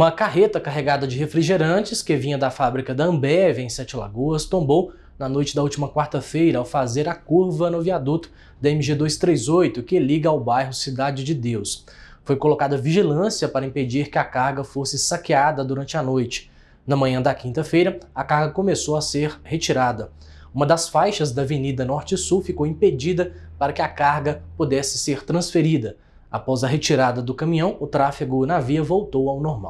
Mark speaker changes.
Speaker 1: Uma carreta carregada de refrigerantes que vinha da fábrica da Ambev em Sete Lagoas tombou na noite da última quarta-feira ao fazer a curva no viaduto da MG 238 que liga ao bairro Cidade de Deus. Foi colocada vigilância para impedir que a carga fosse saqueada durante a noite. Na manhã da quinta-feira, a carga começou a ser retirada. Uma das faixas da Avenida Norte-Sul ficou impedida para que a carga pudesse ser transferida. Após a retirada do caminhão, o tráfego na via voltou ao normal.